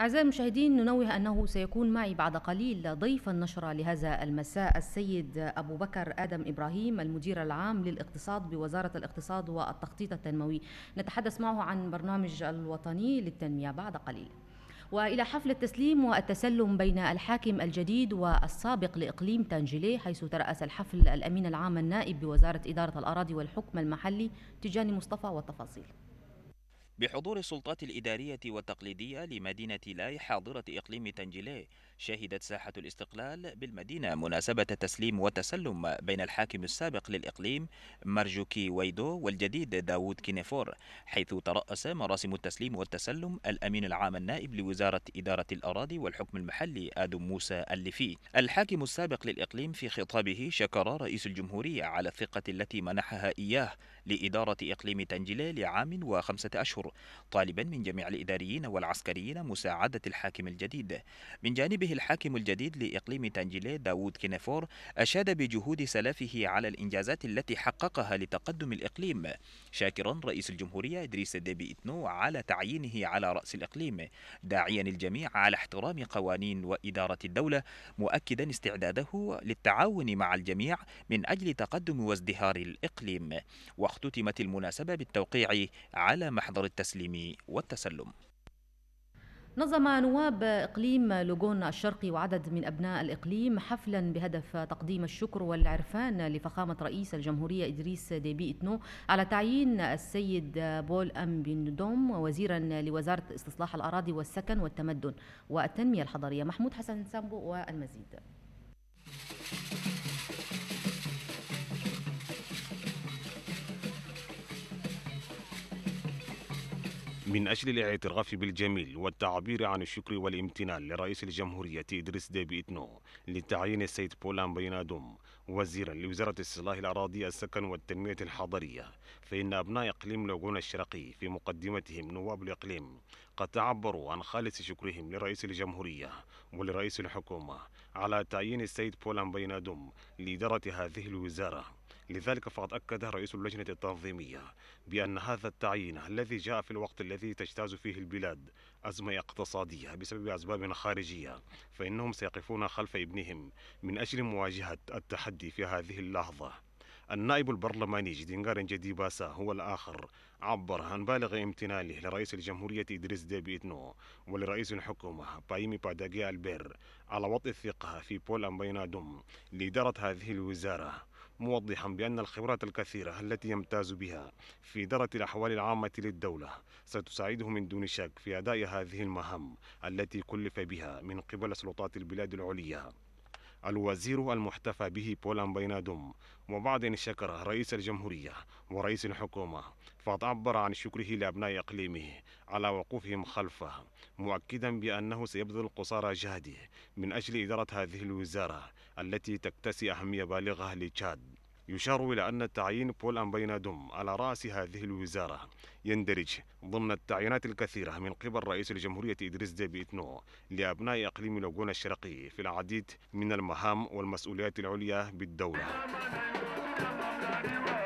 أعزائي المشاهدين ننوه أنه سيكون معي بعد قليل ضيف النشرة لهذا المساء السيد أبو بكر آدم إبراهيم المدير العام للاقتصاد بوزارة الاقتصاد والتخطيط التنموي نتحدث معه عن برنامج الوطني للتنمية بعد قليل والى حفل التسليم والتسلم بين الحاكم الجديد والسابق لاقليم تنجيلي حيث تراس الحفل الامين العام النائب بوزاره اداره الاراضي والحكم المحلي تجاني مصطفى والتفاصيل بحضور السلطات الإدارية والتقليدية لمدينة لاي حاضرة إقليم تنجلي شهدت ساحة الاستقلال بالمدينة مناسبة تسليم وتسلم بين الحاكم السابق للإقليم مرجوكي ويدو والجديد داوود كينيفور حيث ترأس مراسم التسليم والتسلم الأمين العام النائب لوزارة إدارة الأراضي والحكم المحلي آدم موسى الليفي الحاكم السابق للإقليم في خطابه شكر رئيس الجمهورية على الثقة التي منحها إياه لإدارة إقليم تنجلي لعام وخمسة أشهر طالبا من جميع الإداريين والعسكريين مساعدة الحاكم الجديد من جانب به الحاكم الجديد لإقليم تانجيلي داوود كينيفور أشاد بجهود سلفه على الإنجازات التي حققها لتقدم الإقليم شاكرا رئيس الجمهورية إدريس ديبي إتنو على تعيينه على رأس الإقليم داعيا الجميع على احترام قوانين وإدارة الدولة مؤكدا استعداده للتعاون مع الجميع من أجل تقدم وازدهار الإقليم واختتمت المناسبة بالتوقيع على محضر التسليم والتسلم نظم نواب إقليم لوغون الشرقي وعدد من أبناء الإقليم حفلا بهدف تقديم الشكر والعرفان لفخامة رئيس الجمهورية إدريس ديبي إتنو على تعيين السيد بول أم بن دوم وزيرا لوزارة استصلاح الأراضي والسكن والتمدن والتنمية الحضرية محمود حسن سامبو والمزيد من أجل الاعتراف بالجميل والتعبير عن الشكر والامتنان لرئيس الجمهورية إدريس ديبي إتنو لتعيين السيد بولان بينادوم وزيرا لوزارة الصلاح الأراضي السكن والتنمية الحضرية فإن أبناء إقليم لوغون الشرقي في مقدمتهم نواب الإقليم قد تعبروا عن خالص شكرهم لرئيس الجمهورية ولرئيس الحكومة على تعيين السيد بولان بينادوم لإدارة هذه الوزارة لذلك فقد أكد رئيس اللجنة التنظيمية بأن هذا التعيين الذي جاء في الوقت الذي تجتاز فيه البلاد أزمة اقتصادية بسبب أسباب خارجية فإنهم سيقفون خلف ابنهم من أجل مواجهة التحدي في هذه اللحظة النائب البرلماني جدينغار جدي باسا هو الآخر عبر عن بالغ امتنانه لرئيس الجمهورية إدريس ديبي إتنو ولرئيس الحكومة بايمي باداجي ألبير على وطء الثقة في بول أمبينا لإدارة هذه الوزارة موضحا بأن الخبرات الكثيرة التي يمتاز بها في إدارة الأحوال العامة للدولة ستساعده من دون شك في أداء هذه المهام التي كلف بها من قبل سلطات البلاد العليا الوزير المحتفى به بولان بينادوم وبعد ان شكر رئيس الجمهورية ورئيس الحكومة فتعبر عن شكره لأبناء إقليمه على وقوفهم خلفه مؤكدا بأنه سيبذل قصارى جهده من أجل إدارة هذه الوزارة التي تكتسي أهمية بالغة لتشاد يشار إلى أن تعيين بول أمبينا دوم على رأس هذه الوزارة يندرج ضمن التعيينات الكثيرة من قبل رئيس الجمهورية إدريس ديبي إتنو لأبناء إقليم لوغون الشرقي في العديد من المهام والمسؤوليات العليا بالدولة